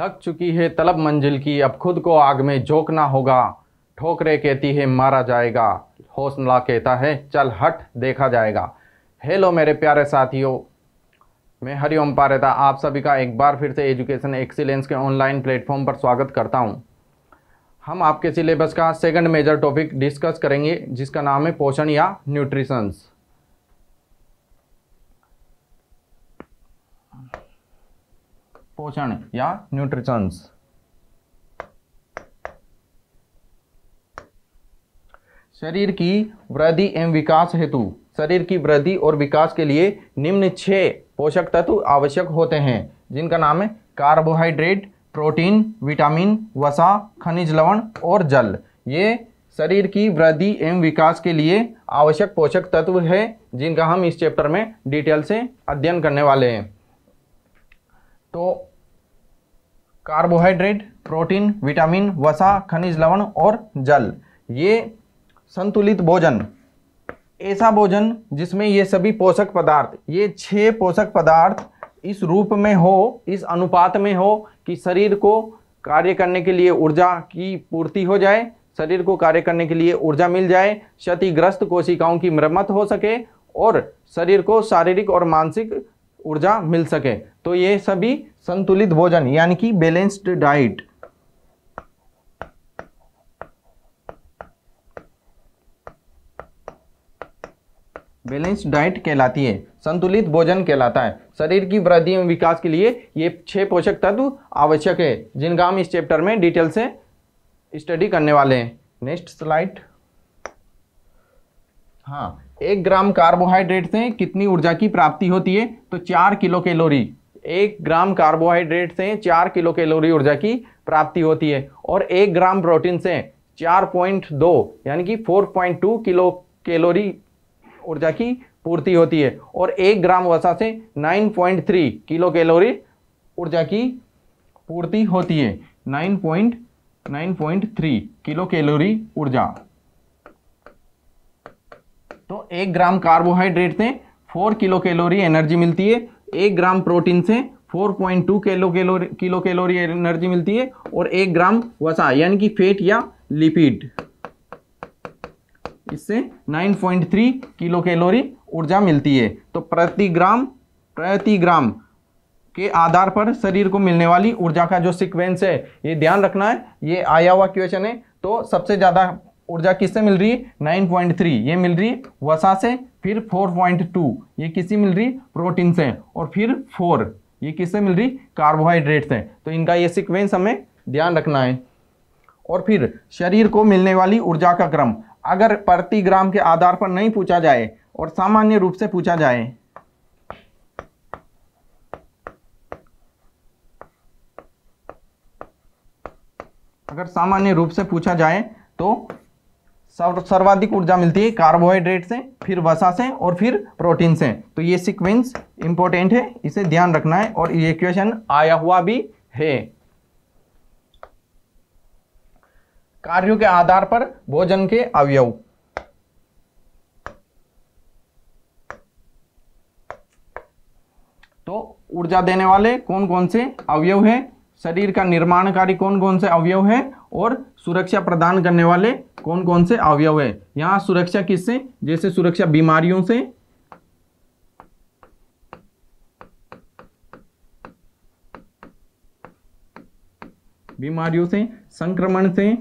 लग चुकी है तलब मंजिल की अब खुद को आग में झोंकना होगा ठोकरे कहती है मारा जाएगा हौसला कहता है चल हट देखा जाएगा हेलो मेरे प्यारे साथियों मैं हरिओम पारेता आप सभी का एक बार फिर से एजुकेशन एक्सीलेंस के ऑनलाइन प्लेटफॉर्म पर स्वागत करता हूं हम आपके सिलेबस का सेकंड मेजर टॉपिक डिस्कस करेंगे जिसका नाम है पोषण या न्यूट्रिशंस पोषण या न्यूट्रिशंस शरीर की वृद्धि एवं विकास हेतु शरीर की वृद्धि और विकास के लिए निम्न छः पोषक तत्व आवश्यक होते हैं जिनका नाम है कार्बोहाइड्रेट प्रोटीन विटामिन वसा खनिज लवण और जल ये शरीर की वृद्धि एवं विकास के लिए आवश्यक पोषक तत्व है जिनका हम इस चैप्टर में डिटेल से अध्ययन करने वाले हैं तो कार्बोहाइड्रेट प्रोटीन विटामिन वसा खनिज लवण और जल ये संतुलित भोजन ऐसा भोजन जिसमें ये सभी पोषक पदार्थ ये छह पोषक पदार्थ इस रूप में हो इस अनुपात में हो कि शरीर को कार्य करने के लिए ऊर्जा की पूर्ति हो जाए शरीर को कार्य करने के लिए ऊर्जा मिल जाए क्षतिग्रस्त कोशिकाओं की मरम्मत हो सके और शरीर को शारीरिक और मानसिक ऊर्जा मिल सके तो ये सभी संतुलित भोजन यानी कि बैलेंस्ड डाइट बैलेंस्ड डाइट कहलाती है संतुलित भोजन कहलाता है शरीर की वृद्धि एवं विकास के लिए ये छह पोषक तत्व आवश्यक है जिनका हम इस चैप्टर में डिटेल से स्टडी करने वाले हैं नेक्स्ट स्लाइड हाँ एक ग्राम कार्बोहाइड्रेट से कितनी ऊर्जा की प्राप्ति होती है तो चार किलो कैलोरी एक ग्राम कार्बोहाइड्रेट से चार किलो कैलोरी ऊर्जा की प्राप्ति होती है और एक ग्राम प्रोटीन से चार पॉइंट दो यानी कि four point two kilo calorie ऊर्जा की पूर्ति होती है और एक ग्राम वसा से nine point three kilo calorie ऊर्जा की पूर्ति होती है nine point nine point three kilo calorie ऊर्जा तो एक ग्राम कार्बोहाइड्रेट से फोर किलो कैलोरी एनर्जी मिलती है एक ग्राम प्रोटीन से 4.2 kilo calorie kilo calorie energy मिलती है और एक ग्राम वसा यानी कि फेट या लिपिड इससे 9.3 किलो कैलोरी ऊर्जा मिलती है तो प्रति ग्राम प्रति ग्राम के आधार पर शरीर को मिलने वाली ऊर्जा का जो सिक्वेंस है ये ध्यान रखना है ये आया हुआ क्वेश्चन है तो सबसे ज़्यादा ऊर्जा किससे मिल रही नाइन पॉइंट थ्री ये मिल रही वसा से फिर फोर पॉइंट टू ये किससे मिल रही प्रोटीन से और फिर फोर ये किससे मिल रही कार्बोहाइड्रेट से तो इनका ये सिक्वेंस हमें ध्यान रखना है और फिर शरीर को मिलने वाली ऊर्जा का क्रम अगर प्रति ग्राम के आधार पर नहीं पूछा जाए और सामान्य रूप से पूछा जाए अगर सामान्य रूप से पूछा जाए तो सर्वाधिक ऊर्जा मिलती है कार्बोहाइड्रेट से फिर वसा से और फिर प्रोटीन से तो ये सीक्वेंस इंपॉर्टेंट है इसे ध्यान रखना है और ये क्वेश्चन आया हुआ भी है कार्यों के आधार पर भोजन के अवयव तो ऊर्जा देने वाले कौन कौन से अवयव हैं शरीर का निर्माणकारी कौन कौन से अवयव है और सुरक्षा प्रदान करने वाले कौन कौन से अवयव है यहां सुरक्षा किससे जैसे सुरक्षा बीमारियों से बीमारियों से संक्रमण से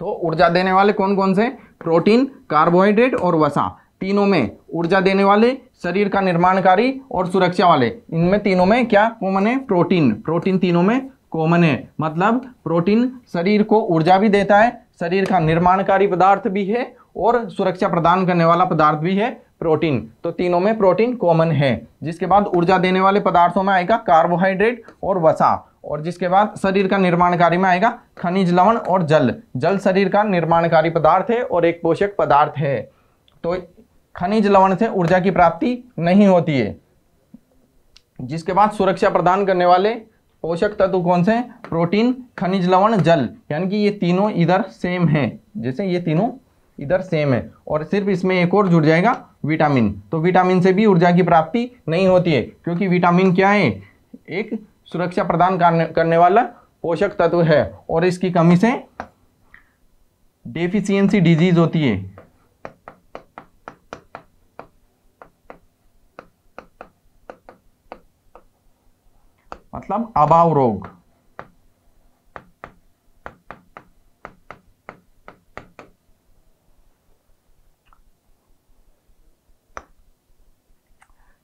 तो ऊर्जा देने वाले कौन कौन से प्रोटीन कार्बोहाइड्रेट और वसा तीनों में ऊर्जा देने वाले शरीर का निर्माणकारी और सुरक्षा वाले इनमें तीनों में क्या कॉमन है प्रोटीन प्रोटीन तीनों में कॉमन है मतलब प्रोटीन शरीर को ऊर्जा भी देता है शरीर का निर्माणकारी पदार्थ भी है और सुरक्षा प्रदान करने वाला पदार्थ भी है प्रोटीन तो तीनों में प्रोटीन कॉमन है जिसके बाद ऊर्जा देने वाले पदार्थों में आएगा कार्बोहाइड्रेट और वसा और जिसके बाद शरीर का निर्माण कार्य में आएगा खनिज लवण और जल जल शरीर का निर्माणकारी पदार्थ है और एक पोषक पदार्थ है तो खनिज लवण से ऊर्जा की प्राप्ति नहीं होती है जिसके बाद सुरक्षा प्रदान करने वाले पोषक तत्व कौन से प्रोटीन खनिज लवण जल यानी कि ये तीनों इधर सेम है जैसे ये तीनों इधर सेम है और सिर्फ इसमें एक और जुड़ जाएगा विटामिन तो विटामिन से भी ऊर्जा की प्राप्ति नहीं होती है क्योंकि विटामिन क्या है एक सुरक्षा प्रदान करने वाला पोषक तत्व है और इसकी कमी से डेफिशियंसी डिजीज होती है मतलब अभाव रोग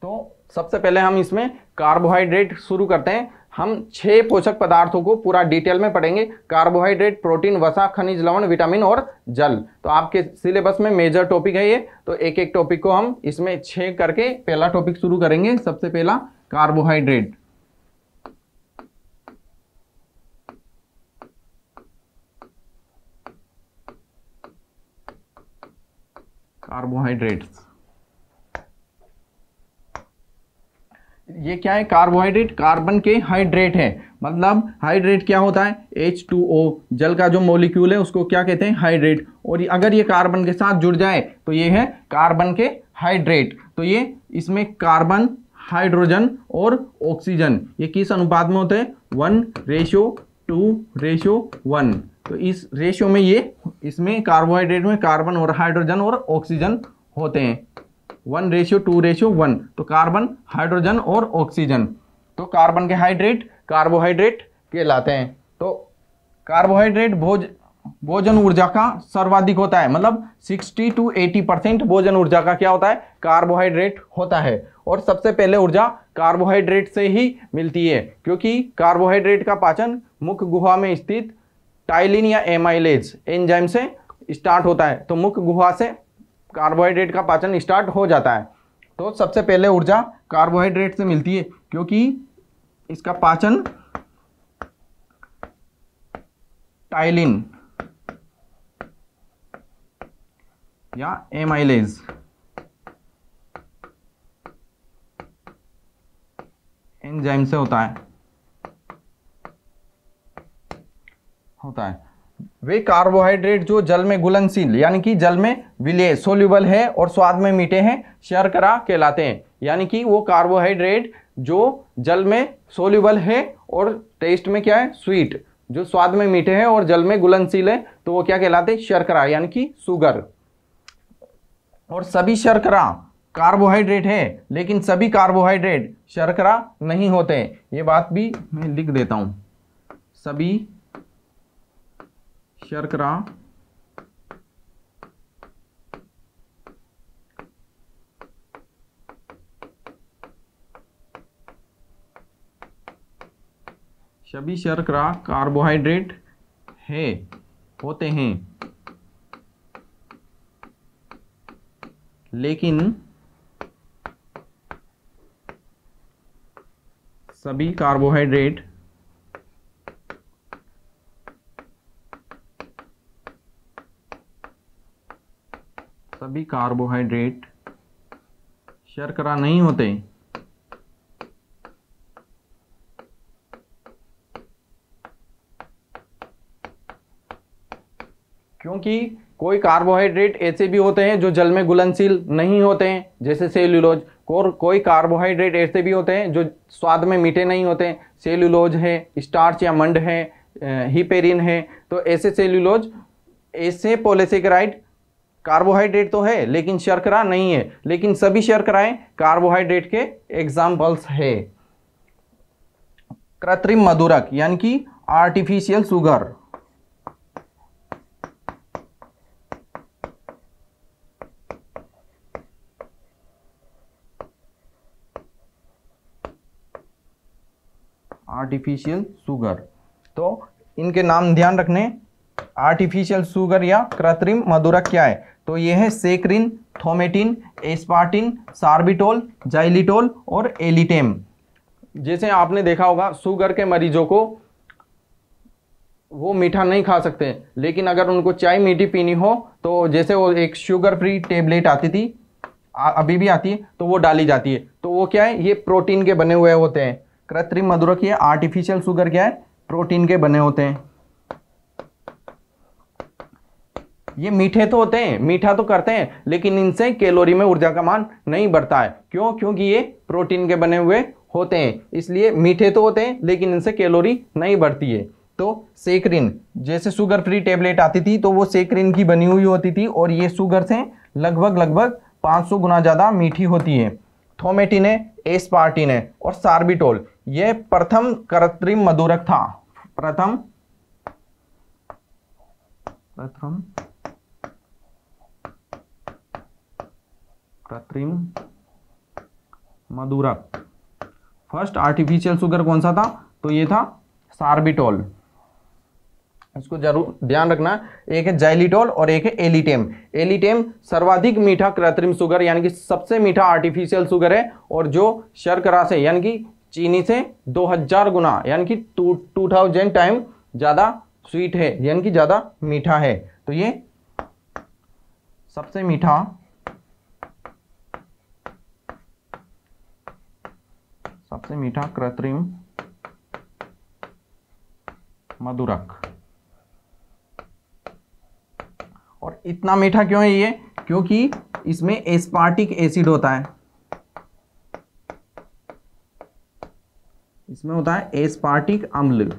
तो सबसे पहले हम इसमें कार्बोहाइड्रेट शुरू करते हैं हम छह पोषक पदार्थों को पूरा डिटेल में पढ़ेंगे कार्बोहाइड्रेट प्रोटीन वसा खनिज लवण विटामिन और जल तो आपके सिलेबस में मेजर टॉपिक है ये तो एक एक टॉपिक को हम इसमें छह करके पहला टॉपिक शुरू करेंगे सबसे पहला कार्बोहाइड्रेट कार्बोहाइड्रेट्स ये क्या है कार्बोहाइड्रेट कार्बन के हाइड्रेट है मतलब हाइड्रेट क्या होता है H2O जल का जो मॉलिक्यूल है उसको क्या कहते हैं हाइड्रेट और अगर ये कार्बन के साथ जुड़ जाए तो ये है कार्बन के हाइड्रेट तो ये इसमें कार्बन हाइड्रोजन और ऑक्सीजन ये किस अनुपात में होते हैं one ratio two ratio one तो इस रेशियो में ये इसमें कार्बोहाइड्रेट में कार्बन और हाइड्रोजन और ऑक्सीजन होते हैं one ratio two ratio one तो कार्बन हाइड्रोजन और ऑक्सीजन तो कार्बन के हाइड्रेट कार्बोहाइड्रेट कहलाते हैं तो कार्बोहाइड्रेट भोज भोजन ऊर्जा का सर्वाधिक होता है मतलब 60 टू 80 परसेंट भोजन ऊर्जा का क्या होता है कार्बोहाइड्रेट होता है और सबसे पहले ऊर्जा कार्बोहाइड्रेट से ही मिलती है क्योंकि कार्बोहाइड्रेट का पाचन मुख्य गुहा में स्थित टाइलिन या एमाइलेज एंजाइम से स्टार्ट होता है तो मुख्य गुहा से कार्बोहाइड्रेट का पाचन स्टार्ट हो जाता है तो सबसे पहले ऊर्जा कार्बोहाइड्रेट से मिलती है क्योंकि इसका पाचन टाइलिन या एमाइलेज एंजाइम से होता है होता है वे कार्बोहाइड्रेट जो जल में घुलनशील यानी कि जल में विलय सोल्यूबल है और स्वाद में मीठे हैं शर्करा कहलाते हैं यानी कि वो कार्बोहाइड्रेट जो जल में सोल्यूबल है और टेस्ट में क्या है स्वीट जो स्वाद में मीठे हैं और जल में घुलनशील है तो वो क्या कहलाते हैं शर्करा यानी कि शुगर और सभी शर्करा कार्बोहाइड्रेट है लेकिन सभी कार्बोहाइड्रेट शर्करा नहीं होते ये बात भी मैं लिख देता हूँ सभी करा सभी शर्करा कार्बोहाइड्रेट है होते हैं लेकिन सभी कार्बोहाइड्रेट सभी कार्बोहाइड्रेट शर्करा नहीं होते क्योंकि कोई कार्बोहाइड्रेट ऐसे भी होते हैं जो जल में गुलनशील नहीं होते हैं जैसे सेल्यूलोज और कोई कार्बोहाइड्रेट ऐसे भी होते हैं जो स्वाद में मीठे नहीं होते हैं सेल्यूलोज है स्टार्च या मंड है हिपेरिन है तो ऐसे सेल्यूलोज ऐसे पोलेसिकराइड कार्बोहाइड्रेट तो है लेकिन शर्करा नहीं है लेकिन सभी शर्कराएं कार्बोहाइड्रेट के एग्जाम्पल्स है कृत्रिम मधुरक यानी कि आर्टिफिशियल सुगर आर्टिफिशियल सुगर तो इनके नाम ध्यान रखने आर्टिफिशियल शुगर या कृत्रिम मधुरक क्या है तो ये है saccharin thaumatin aspartame sorbitol xylitol और एलिटेम जैसे आपने देखा होगा शुगर के मरीजों को वो मीठा नहीं खा सकते लेकिन अगर उनको चाय मीठी पीनी हो तो जैसे वो एक शुगर फ्री टेबलेट आती थी आ, अभी भी आती है तो वो डाली जाती है तो वो क्या है ये प्रोटीन के बने हुए होते हैं कृत्रिम मधुरक ये आर्टिफिशियल शुगर क्या है प्रोटीन के बने होते हैं ये मीठे तो होते हैं मीठा तो करते हैं लेकिन इनसे कैलोरी में ऊर्जा का मान नहीं बढ़ता है क्यों क्योंकि ये प्रोटीन के बने हुए होते हैं इसलिए मीठे तो होते हैं लेकिन इनसे कैलोरी नहीं बढ़ती है तो सेक्रिन जैसे शुगर फ्री टेबलेट आती थी तो वो सेक्रिन की बनी हुई होती थी और ये शुगर से लगभग लगभग 500 गुना ज़्यादा मीठी होती है थोमेटिन है एसपार्टिन है और सार्बिटोल ये प्रथम कृत्रिम मधुरक था प्रथम प्रथम कृत्रिम मधुरक फर्स्ट आर्टिफिशियल शुगर कौन सा था तो ये था सार्बिटोल इसको जरूर ध्यान रखना एक है जैलिटोल और एक है एलिटेम एलिटेम सर्वाधिक मीठा कृत्रिम शुगर यानी कि सबसे मीठा आर्टिफिशियल शुगर है और जो शर्करा से यानी कि चीनी से 2000 गुना यानी कि टू टू थाउजेंड टाइम ज़्यादा स्वीट है यानी कि ज़्यादा मीठा है तो ये सबसे मीठा सबसे मीठा कृत्रिम मधुरक और इतना मीठा क्यों है ये क्योंकि इसमें एस्पार्टिक एसिड होता है इसमें होता है एस्पार्टिक अम्ल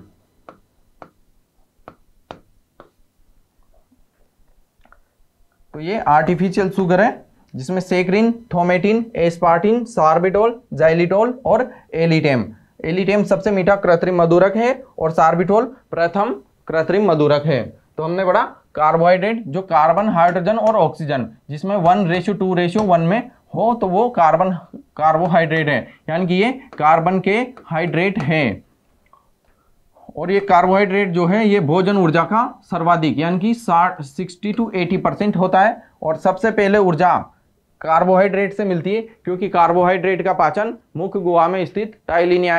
तो ये आर्टिफिशियल शुगर है जिसमें सेक्रिन थोमेटिन एस्पार्टिन सार्बिटोल जैलिटोल और एलिटेम एलिटेम सबसे मीठा कृत्रिम मधुरक है और सार्बिटोल प्रथम कृत्रिम मधुरक है तो हमने बड़ा कार्बोहाइड्रेट जो कार्बन हाइड्रोजन और ऑक्सीजन जिसमें one ratio two ratio one में हो तो वो कार्बन कार्बोहाइड्रेट है यानी कि ये कार्बन के हाइड्रेट है और ये कार्बोहाइड्रेट जो है ये भोजन ऊर्जा का सर्वाधिक यानी कि साठ सिक्सटी टू एटी परसेंट होता है और सबसे पहले ऊर्जा कार्बोहाइड्रेट से मिलती है क्योंकि कार्बोहाइड्रेट का पाचन मुख्य गोवा में स्थित टाइलिनिया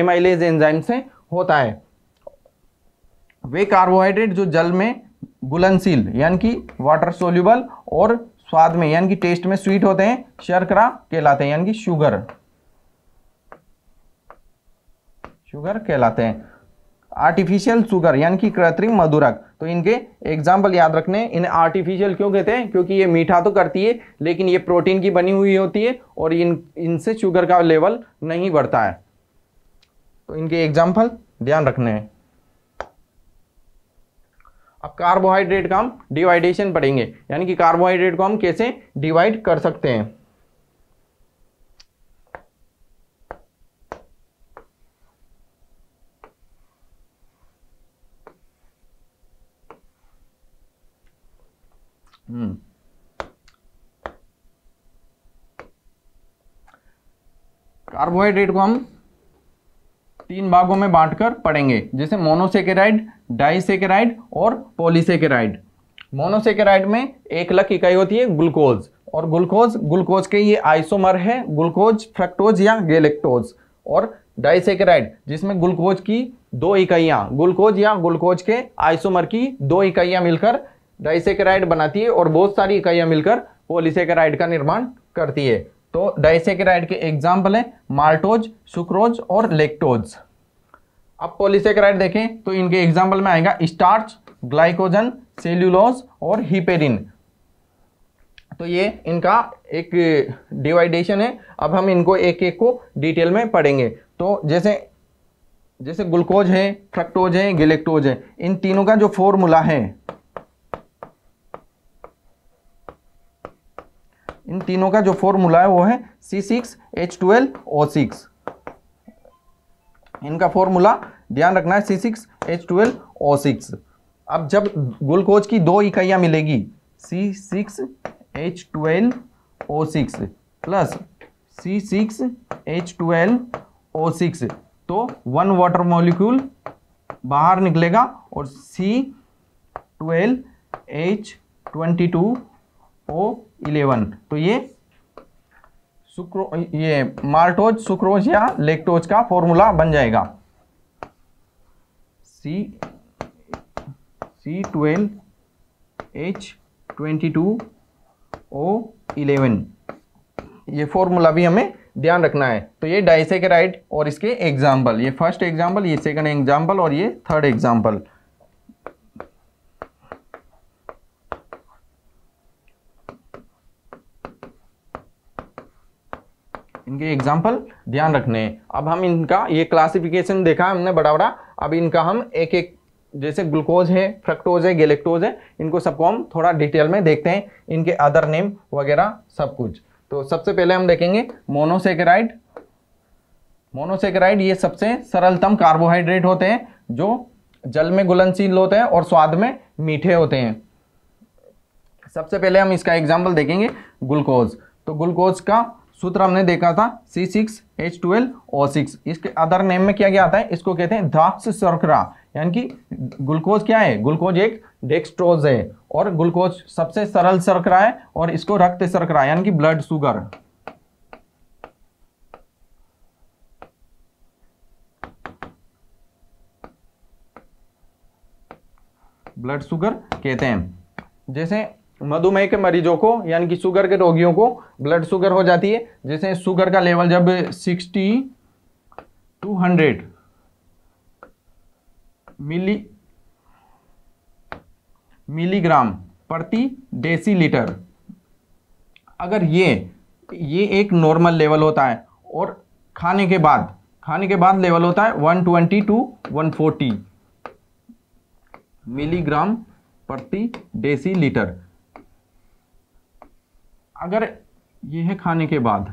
एमाइलेज एंजाइम से होता है वे कार्बोहाइड्रेट जो जल में गुलनशील यानी कि वाटर सोल्यूबल और स्वाद में यानी कि टेस्ट में स्वीट होते हैं शर्करा कहलाते हैं यानी कि शुगर शुगर कहलाते हैं आर्टिफिशियल शुगर यानी कि कृत्रिम मधुरक तो इनके एग्जाम्पल याद रखने इन्हें आर्टिफिशियल क्यों कहते हैं क्योंकि ये मीठा तो करती है लेकिन ये प्रोटीन की बनी हुई होती है और इन इनसे शुगर का लेवल नहीं बढ़ता है तो इनके एग्जाम्पल ध्यान रखने हैं अब कार्बोहाइड्रेट का हम डिवाइडेशन पढ़ेंगे यानी कि कार्बोहाइड्रेट को हम कैसे डिवाइड कर सकते हैं Mm. कार्बोहाइड्रेट को हम तीन भागों में बांटकर पढ़ेंगे जैसे मोनोसेकेराइड डाइसेकेराइड और पॉलीसेकेराइड मोनोसेकेराइड में एक लख इकाई होती है ग्लूकोज और ग्लूकोज ग्लूकोज के ये आइसोमर है ग्लूकोज फ्रक्टोज या गेलेक्टोज और डाइसेकेराइड जिसमें ग्लूकोज की दो इकाइयां ग्लूकोज या ग्लूकोज के आइसोमर की दो इकाइयां मिलकर डाइसेकेराइड बनाती है और बहुत सारी इकाइयाँ मिलकर पोलिसेकेराइड का निर्माण करती है तो डाइसेकेराइड के एग्जाम्पल हैं माल्टोज सुक्रोज और लेक्टोज अब पोलिसेकेराइड देखें तो इनके एग्जाम्पल में आएगा स्टार्च ग्लाइकोजन सेल्यूलोज और हिपेरिन तो ये इनका एक डिवाइडेशन है अब हम इनको एक एक को डिटेल में पढ़ेंगे तो जैसे जैसे ग्लूकोज है फ्रक्टोज है गिलेक्टोज है इन तीनों का जो फॉर्मूला है इन तीनों का जो फॉर्मूला है वो है C six H twelve O six इनका फॉर्मूला ध्यान रखना है C six H twelve O six अब जब ग्लूकोज की दो इकाइयां मिलेगी C six H twelve O six plus C six H twelve O six तो वन वाटर मॉलिक्यूल बाहर निकलेगा और C twelve H twenty two O eleven तो ये सुक्रो ये माल्टोज सुक्रोज या लेक्टोज का फॉर्मूला बन जाएगा C C twelve H twenty two O eleven ये फॉर्मूला भी हमें ध्यान रखना है तो ये डाइसेकेराइड और इसके एग्जाम्पल ये फर्स्ट एग्जाम्पल ये सेकंड एग्जाम्पल और ये थर्ड एग्जाम्पल इनके एग्जाम्पल ध्यान रखने अब हम इनका ये क्लासिफिकेशन देखा हमने बड़ा बड़ा अब इनका हम एक एक जैसे ग्लूकोज है फ्रक्टोज है गेलेक्टोज है इनको सबको हम थोड़ा डिटेल में देखते हैं इनके अदर नेम वगैरह सब कुछ तो सबसे पहले हम देखेंगे मोनोसेकेराइड मोनोसेकेराइड ये सबसे सरलतम कार्बोहाइड्रेट होते हैं जो जल में घुलनशील होते हैं और स्वाद में मीठे होते हैं सबसे पहले हम इसका एग्जाम्पल देखेंगे ग्लूकोज तो ग्लूकोज का सूत्र हमने देखा था C six H twelve O six इसके अदर नेम में क्या क्या आता है इसको कहते हैं द्राक्ष सर्करा यानी कि ग्लूकोज क्या है ग्लूकोज एक डेक्सट्रोज है और ग्लूकोज सबसे सरल सर्करा है और इसको रक्त सर्करा यानी कि ब्लड शुगर ब्लड शुगर कहते हैं जैसे मधुमेह के मरीजों को यानी कि शुगर के रोगियों को ब्लड शुगर हो जाती है जैसे शुगर का लेवल जब sixty two hundred milli milligram प्रति डेसीलीटर अगर ये ये एक नॉर्मल लेवल होता है और खाने के बाद खाने के बाद लेवल होता है 120 टू 140 मिलीग्राम प्रति डेसीलीटर अगर ये है खाने के बाद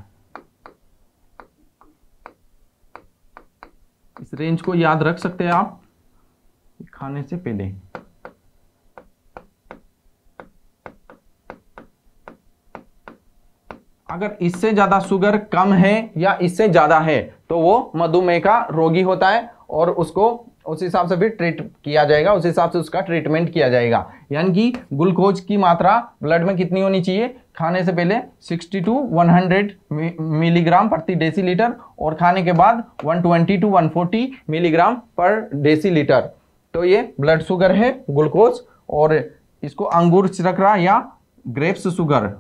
इस रेंज को याद रख सकते हैं आप खाने से पहले अगर इससे ज्यादा शुगर कम है या इससे ज्यादा है तो वो मधुमेह का रोगी होता है और उसको उस हिसाब से फिर ट्रीट किया जाएगा उस हिसाब से उसका ट्रीटमेंट किया जाएगा यानी कि ग्लूकोज की मात्रा ब्लड में कितनी होनी चाहिए खाने से पहले 60 टू 100 मिलीग्राम प्रति डेसीलीटर और खाने के बाद 120 टू 140 मिलीग्राम पर डेसीलीटर तो ये ब्लड शुगर है ग्लूकोज और इसको अंगूर रख रहा या ग्रेप्स शुगर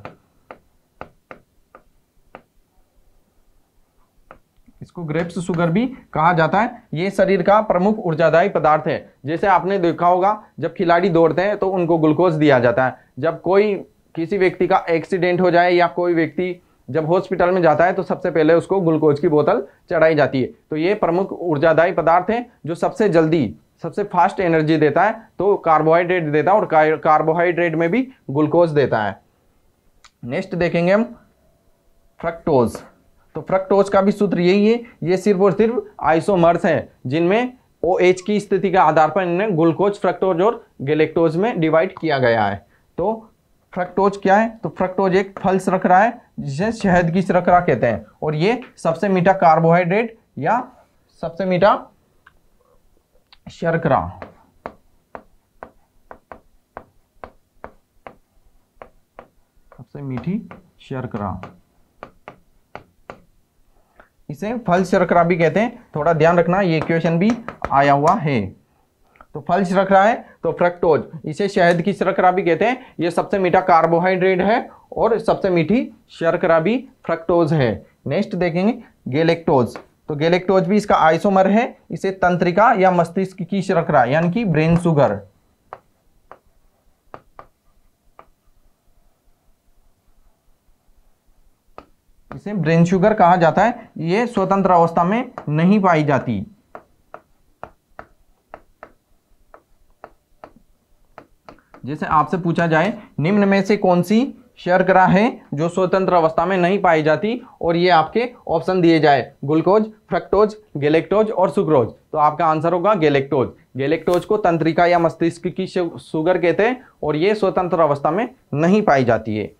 इसको ग्रेप्स सुगर भी कहा जाता है ये शरीर का प्रमुख ऊर्जादायी पदार्थ है जैसे आपने देखा होगा जब खिलाड़ी दौड़ते हैं तो उनको ग्लूकोज दिया जाता है जब कोई किसी व्यक्ति का एक्सीडेंट हो जाए या कोई व्यक्ति जब हॉस्पिटल में जाता है तो सबसे पहले उसको ग्लूकोज की बोतल चढ़ाई जाती है तो ये प्रमुख ऊर्जादायी पदार्थ है जो सबसे जल्दी सबसे फास्ट एनर्जी देता है तो कार्बोहाइड्रेट देता है और कार्बोहाइड्रेट में भी ग्लूकोज देता है नेक्स्ट देखेंगे हम फ्रक्टोज तो फ्रक्टोज का भी सूत्र यही है ये सिर्फ और सिर्फ आइसोमर्स हैं जिनमें ओ की स्थिति के आधार पर इन्हें ग्लूकोज फ्रक्टोज और गैलेक्टोज में डिवाइड किया गया है तो फ्रक्टोज क्या है तो फ्रक्टोज एक फल शर्करा है जिसे शहद की शर्करा कहते हैं और ये सबसे मीठा कार्बोहाइड्रेट या सबसे मीठा शर्करा सबसे मीठी शर्करा इसे फल शर्करा भी कहते हैं थोड़ा ध्यान रखना ये क्वेश्चन भी आया हुआ है तो फल शर्करा है तो फ्रक्टोज इसे शहद की शर्करा भी कहते हैं ये सबसे मीठा कार्बोहाइड्रेट है और सबसे मीठी शर्करा भी फ्रक्टोज है नेक्स्ट देखेंगे गेलेक्टोज तो गेलेक्टोज भी इसका आइसोमर है इसे तंत्रिका या मस्तिष्क की शर्करा यानी कि ब्रेन शुगर इसे ब्रेन शुगर कहा जाता है ये स्वतंत्र अवस्था में नहीं पाई जाती जैसे आपसे पूछा जाए निम्न में से कौन सी शर्करा है जो स्वतंत्र अवस्था में नहीं पाई जाती और ये आपके ऑप्शन दिए जाए ग्लूकोज फ्रक्टोज गैलेक्टोज और सुक्रोज तो आपका आंसर होगा गैलेक्टोज गैलेक्टोज को तंत्रिका या मस्तिष्क की शुगर कहते हैं और ये स्वतंत्र अवस्था में नहीं पाई जाती है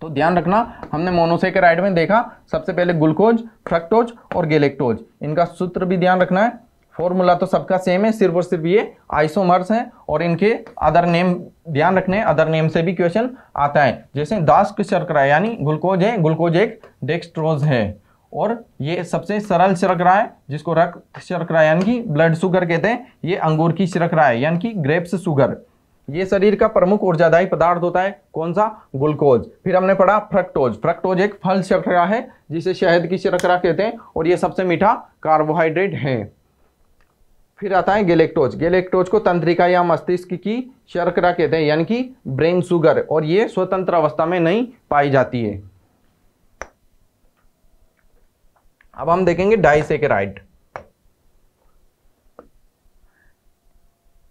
तो ध्यान रखना हमने मोनोसेकेराइड में देखा सबसे पहले ग्लूकोज फ्रक्टोज और गेलेक्टोज इनका सूत्र भी ध्यान रखना है फॉर्मूला तो सबका सेम है सिर्फ और सिर्फ ये आइसोमर्स हैं और इनके अदर नेम ध्यान रखने अदर नेम से भी क्वेश्चन आता है जैसे दास्क शर्करा यानी ग्लूकोज है ग्लूकोज एक डेक्सट्रोज है और ये सबसे सरल शर्करा है जिसको रक्त शर्करा यानी कि ब्लड शुगर कहते हैं ये अंगूर की शर्करा है यानी कि ग्रेप्स शुगर ये शरीर का प्रमुख ऊर्जादायी पदार्थ होता है कौन सा ग्लूकोज फिर हमने पढ़ा फ्रक्टोज फ्रक्टोज एक फल शर्करा है जिसे शहद की शर्करा कहते हैं और ये सबसे मीठा कार्बोहाइड्रेट है फिर आता है गेलेक्टोज गेलेक्टोज को तंत्रिका या मस्तिष्क की शर्करा कहते हैं यानी कि ब्रेन शुगर और ये स्वतंत्र अवस्था में नहीं पाई जाती है अब हम देखेंगे डाइसेकेराइड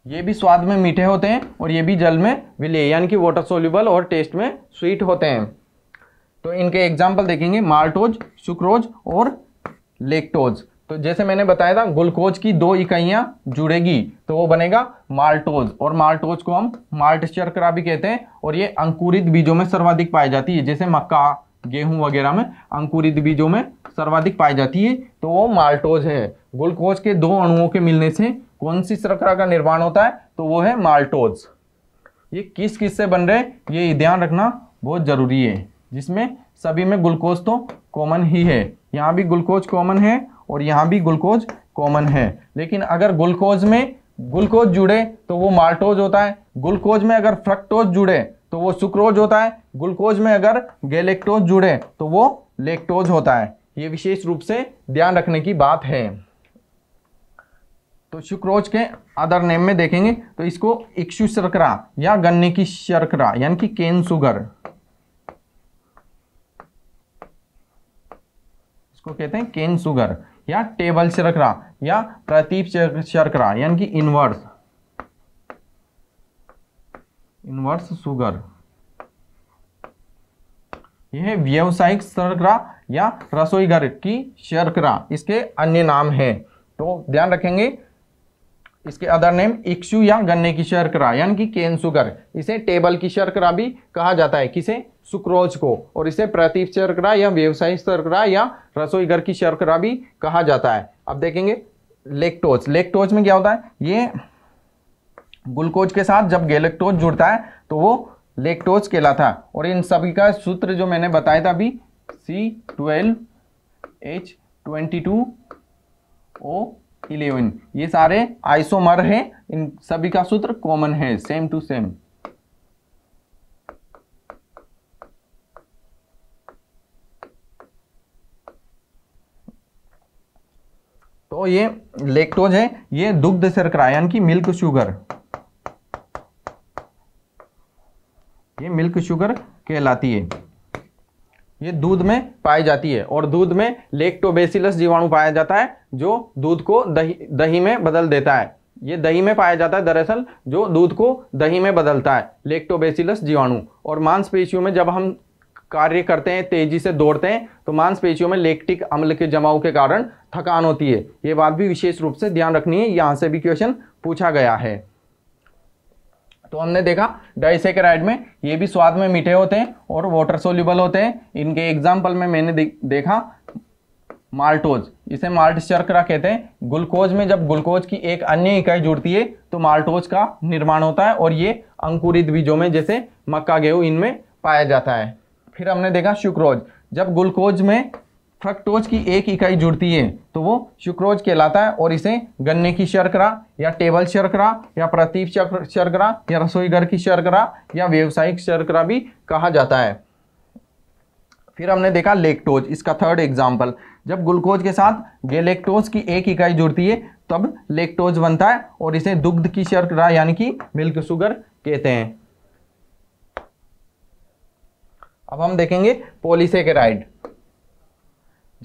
ये भी स्वाद में मीठे होते हैं और ये भी जल में विले यानी कि वाटर सोल्यूबल और टेस्ट में स्वीट होते हैं तो इनके एग्जाम्पल देखेंगे माल्टोज सुक्रोज और लेक्टोज तो जैसे मैंने बताया था ग्लूकोज की दो इकाइयाँ जुड़ेगी तो वो बनेगा माल्टोज और माल्टोज को हम माल्ट शर्करा भी कहते हैं और ये अंकुरित बीजों में सर्वाधिक पाई जाती है जैसे मक्का गेहूं वगैरह में अंकुरित बीजों में सर्वाधिक पाई जाती है तो वो माल्टोज है ग्लूकोज के दो अणुओं के मिलने से कौन सी शर्करा का निर्माण होता है तो वो है माल्टोज ये किस किस से बन रहे ये ध्यान रखना बहुत ज़रूरी है जिसमें सभी में ग्लूकोज तो कॉमन ही है यहाँ भी ग्लूकोज कॉमन है और यहाँ भी ग्लूकोज कॉमन है लेकिन अगर ग्लूकोज में ग्लूकोज जुड़े तो वो माल्टोज होता है ग्लूकोज में अगर फ्रक्टोज जुड़े तो वो सुक्रोज होता है ग्लूकोज में अगर गैलेक्टोज जुड़े तो वो लेक्टोज होता है ये विशेष रूप से ध्यान रखने की बात है तो सुक्रोज के अदर नेम में देखेंगे तो इसको इक्शु शर्करा या गन्ने की शर्करा यानी कि केन सुगर इसको कहते हैं केन सुगर या टेबल शर्करा या प्रतीप शर्करा यानी कि इनवर्स इनवर्स सुगर यह व्यावसायिक शर्करा या रसोईघर की शर्करा इसके अन्य नाम है तो ध्यान रखेंगे इसके अदर नेम इक्सु या गन्ने की शर्करा यानी कि केन सुगर इसे टेबल की शर्करा भी कहा जाता है किसे सुक्रोज को और इसे प्रतीप शर्करा या व्यवसायिक शर्करा या रसोई घर की शर्करा भी कहा जाता है अब देखेंगे लेक्टोज लेक्टोज में क्या होता है ये ग्लूकोज के साथ जब गेलेक्टोज जुड़ता है तो वो लेक्टोज केला था और इन सभी का सूत्र जो मैंने बताया था अभी C twelve H twenty two O eleven ये सारे आइसोमर है इन सभी का सूत्र कॉमन है सेम टू सेम तो ये लेक्टोज है ये दुग्ध शर्करा यानी कि मिल्क शुगर ये मिल्क शुगर कहलाती है ये दूध में पाई जाती है और दूध में लेक्टोबेसिलस जीवाणु पाया जाता है जो दूध को दही दही में बदल देता है ये दही में पाया जाता है दरअसल जो दूध को दही में बदलता है लेक्टोबेसिलस जीवाणु और मांसपेशियों में जब हम कार्य करते हैं तेजी से दौड़ते हैं तो मांसपेशियों में लेक्टिक अम्ल के जमाव के कारण थकान होती है ये बात भी विशेष रूप से ध्यान रखनी है यहाँ से भी क्वेश्चन पूछा गया है तो हमने देखा डाइसेकेराइड में ये भी स्वाद में मीठे होते हैं और वाटर सोल्यूबल होते हैं इनके एग्जाम्पल में मैंने देखा माल्टोज इसे माल्ट शर्करा कहते हैं ग्लूकोज में जब ग्लूकोज की एक अन्य इकाई जुड़ती है तो माल्टोज का निर्माण होता है और ये अंकुरित बीजों में जैसे मक्का गेहूं इनमें पाया जाता है फिर हमने देखा शुक्रोज जब ग्लूकोज में फ्रक्टोज की एक इकाई जुड़ती है तो वो शुक्रोज कहलाता है और इसे गन्ने की शर्करा या टेबल शर्करा या प्रतीप शर्करा या रसोई घर की शर्करा या व्यवसायिक शर्करा भी कहा जाता है फिर हमने देखा लेक्टोज इसका थर्ड एग्जाम्पल जब ग्लूकोज के साथ गेलेक्टोज की एक इकाई जुड़ती है तब लेक्टोज बनता है और इसे दुग्ध की शर्करा यानी कि मिल्क शुगर कहते हैं अब हम देखेंगे पोलिसेकेराइड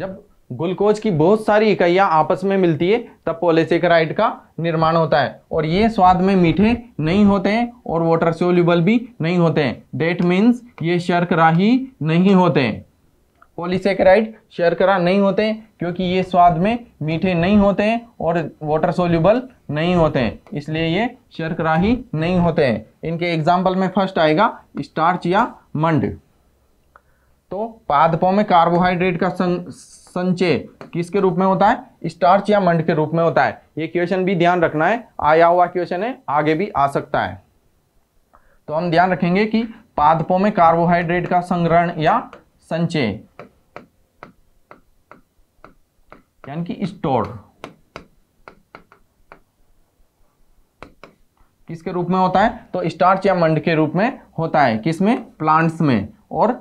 जब ग्लूकोज की बहुत सारी इकाइयाँ आपस में मिलती है तब पोलेसेक्राइड का निर्माण होता है और ये स्वाद में मीठे नहीं होते हैं और वाटर सोल्यूबल भी नहीं होते हैं डेट मीन्स ये शर्कराही नहीं होते हैं पोलिसेक्राइड शर्करा नहीं होते हैं क्योंकि ये स्वाद में मीठे नहीं होते हैं और वाटर सोल्यूबल नहीं होते हैं इसलिए ये ही नहीं होते हैं इनके एग्जाम्पल में फर्स्ट आएगा स्टार्च या मंड तो पादपों में कार्बोहाइड्रेट का सं, संचय किसके रूप में होता है स्टार्च या मंड के रूप में होता है ये क्वेश्चन भी ध्यान रखना है आया हुआ क्वेश्चन है आगे भी आ सकता है तो हम ध्यान रखेंगे कि पादपों में कार्बोहाइड्रेट का संग्रहण या संचय यानी कि स्टोर किसके रूप में होता है तो स्टार्च या मंड के रूप में होता है किसमें प्लांट्स में और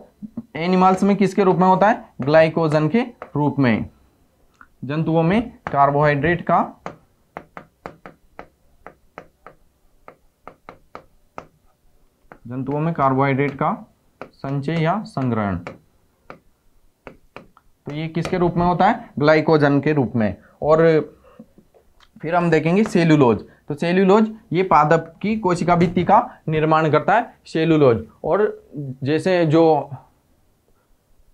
एनिमल्स में किसके रूप में होता है ग्लाइकोजन के रूप में जंतुओं में कार्बोहाइड्रेट का जंतुओं में कार्बोहाइड्रेट का संचय या संग्रहण तो ये किसके रूप में होता है ग्लाइकोजन के रूप में और फिर हम देखेंगे सेलुलोज तो सेल्यूलोज ये पादप की कोशिका भित्ति का निर्माण करता है सेलुलोज और जैसे जो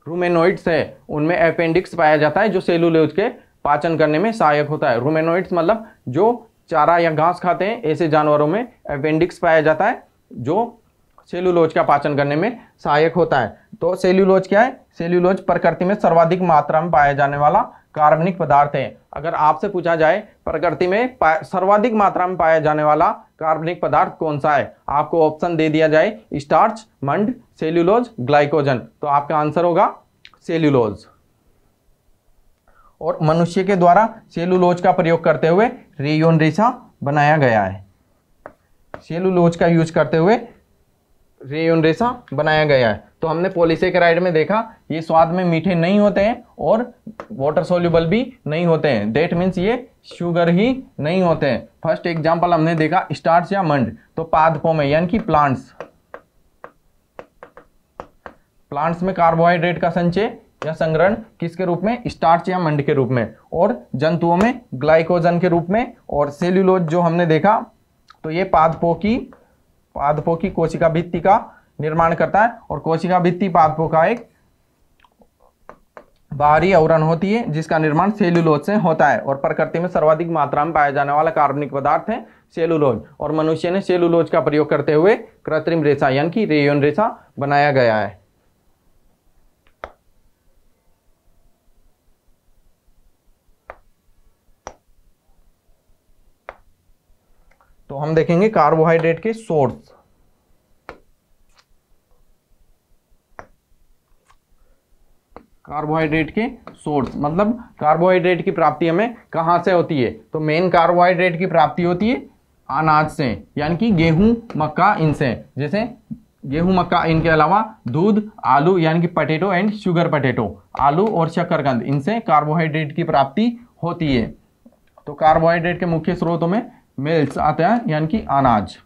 रूमेनोइड्स है उनमें अपेंडिक्स पाया जाता है जो सेलुलोज के पाचन करने में सहायक होता है रूमेनोइड्स मतलब जो चारा या घास खाते हैं ऐसे जानवरों में अपेंडिक्स पाया जाता है जो सेल्यूलोज का पाचन करने में सहायक होता है तो सेल्यूलोज क्या है सेल्यूलोज प्रकृति में सर्वाधिक मात्रा में पाया जाने वाला कार्बनिक पदार्थ हैं अगर आपसे पूछा जाए प्रकृति में सर्वाधिक मात्रा में पाया जाने वाला कार्बनिक पदार्थ कौन सा है आपको ऑप्शन दे दिया जाए स्टार्च मंड सेल्यूलोज ग्लाइकोजन तो आपका आंसर होगा सेल्यूलोज और मनुष्य के द्वारा सेलुलोज का प्रयोग करते हुए रेयोन रेशा बनाया गया है सेलुलोज का यूज करते हुए रेयोन रेशा बनाया गया है तो हमने पोलिसेकेराइड में देखा ये स्वाद में मीठे नहीं होते हैं और वाटर सोल्यूबल भी नहीं होते हैं देट मीन्स ये शुगर ही नहीं होते हैं फर्स्ट एग्जाम्पल हमने देखा स्टार्स या मंड तो पादपों में यानी कि प्लांट्स प्लांट्स में कार्बोहाइड्रेट का संचय या संग्रहण किसके रूप में स्टार्च या मंड के रूप में और जंतुओं में ग्लाइकोजन के रूप में और सेल्यूलोज जो हमने देखा तो ये पादपों की पादपों की कोशिका भित्ति का निर्माण करता है और कोशिका भित्ती पादपों का एक बाहरी आवरण होती है जिसका निर्माण सेलुलोज से होता है और प्रकृति में सर्वाधिक मात्रा में पाया जाने वाला कार्बनिक पदार्थ है सेलुलोज और मनुष्य ने सेलुलोज का प्रयोग करते हुए कृत्रिम रेशा यानी कि रेयन रेशा बनाया गया है तो हम देखेंगे कार्बोहाइड्रेट के सोर्स कार्बोहाइड्रेट के सोर्स मतलब कार्बोहाइड्रेट की प्राप्ति हमें कहाँ से होती है तो मेन कार्बोहाइड्रेट की प्राप्ति होती है अनाज से यानी कि गेहूं मक्का इनसे जैसे गेहूं मक्का इनके अलावा दूध आलू यानी कि पटेटो एंड शुगर पटेटो आलू और शक्करकंद इनसे कार्बोहाइड्रेट की प्राप्ति होती है तो कार्बोहाइड्रेट के मुख्य स्रोतों में मिल्स आते हैं यानी कि अनाज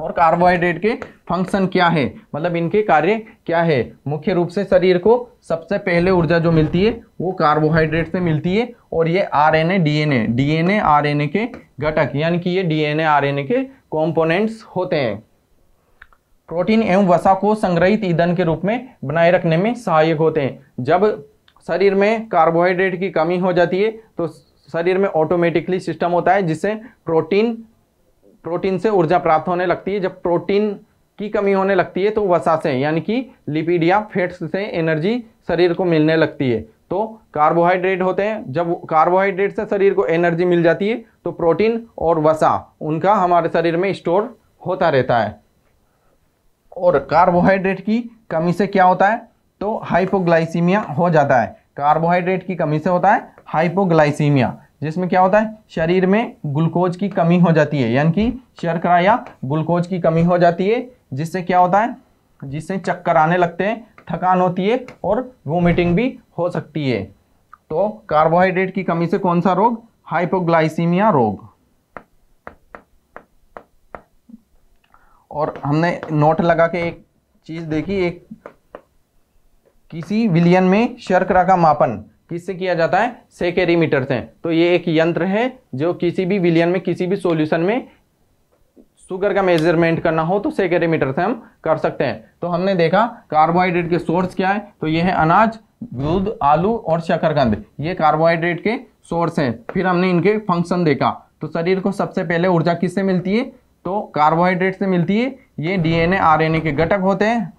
और कार्बोहाइड्रेट के फंक्शन क्या है मतलब इनके कार्य क्या है मुख्य रूप से शरीर को सबसे पहले ऊर्जा जो मिलती है वो कार्बोहाइड्रेट से मिलती है और ये आरएनए डीएनए डीएनए आरएनए के घटक यानी कि ये डीएनए आरएनए के कॉम्पोनेंट्स होते हैं प्रोटीन एवं वसा को संग्रहित ईंधन के रूप में बनाए रखने में सहायक होते हैं जब शरीर में कार्बोहाइड्रेट की कमी हो जाती है तो शरीर में ऑटोमेटिकली सिस्टम होता है जिससे प्रोटीन प्रोटीन से ऊर्जा प्राप्त होने लगती है जब प्रोटीन की कमी होने लगती है तो वसा से यानी कि लिपिड या फेट्स से एनर्जी शरीर को मिलने लगती है तो कार्बोहाइड्रेट होते हैं जब कार्बोहाइड्रेट से शरीर को एनर्जी मिल जाती है तो प्रोटीन और वसा उनका हमारे शरीर में स्टोर होता रहता है और कार्बोहाइड्रेट की कमी से क्या होता है तो हाइपोग्लाइसीमिया हो जाता है कार्बोहाइड्रेट की कमी से होता है हाइपोग्लाइसीमिया जिसमें क्या होता है शरीर में ग्लूकोज की कमी हो जाती है यानी कि शर्करा या ग्लूकोज की कमी हो जाती है जिससे क्या होता है जिससे चक्कर आने लगते हैं थकान होती है और वोमिटिंग भी हो सकती है तो कार्बोहाइड्रेट की कमी से कौन सा रोग हाइपोग्लाइसीमिया रोग और हमने नोट लगा के एक चीज़ देखी एक किसी विलियन में शर्करा का मापन किससे किया जाता है सेकेरीमीटर से तो ये एक यंत्र है जो किसी भी विलियन में किसी भी सॉल्यूशन में शुगर का मेजरमेंट करना हो तो सेकेरीमीटर से हम कर सकते हैं तो हमने देखा कार्बोहाइड्रेट के सोर्स क्या है तो ये है अनाज दूध आलू और शकरकंद ये कार्बोहाइड्रेट के सोर्स हैं फिर हमने इनके फंक्शन देखा तो शरीर को सबसे पहले ऊर्जा किससे मिलती है तो कार्बोहाइड्रेट से मिलती है ये डीएनए आरएनए के घटक होते हैं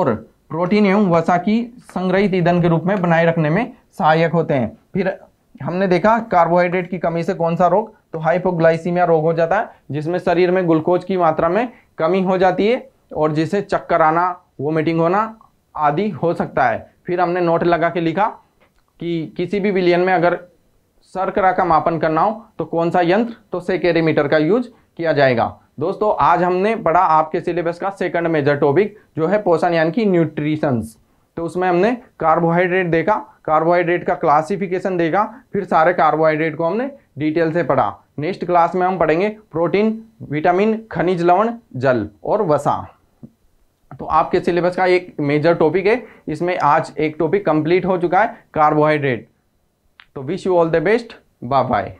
और प्रोटीन एवं वसा की संग्रहित ईंधन के रूप में बनाए रखने में सहायक होते हैं फिर हमने देखा कार्बोहाइड्रेट की कमी से कौन सा रोग तो हाइपोग्लाइसीमिया रोग हो जाता है जिसमें शरीर में ग्लूकोज की मात्रा में कमी हो जाती है और जिसे चक्कर आना वोमिटिंग होना आदि हो सकता है फिर हमने नोट लगा के लिखा कि किसी भी विलियन में अगर सरकरा का मापन करना हो तो कौन सा यंत्र तो सेकेरीमीटर का यूज किया जाएगा दोस्तों आज हमने पढ़ा आपके सिलेबस का सेकंड मेजर टॉपिक जो है पोषण यानी कि न्यूट्रिशंस तो उसमें हमने कार्बोहाइड्रेट देखा कार्बोहाइड्रेट का क्लासिफिकेशन देखा फिर सारे कार्बोहाइड्रेट को हमने डिटेल से पढ़ा नेक्स्ट क्लास में हम पढ़ेंगे प्रोटीन विटामिन खनिज लवण जल और वसा तो आपके सिलेबस का एक मेजर टॉपिक है इसमें आज एक टॉपिक कंप्लीट हो चुका है कार्बोहाइड्रेट तो wish you all the best bye bye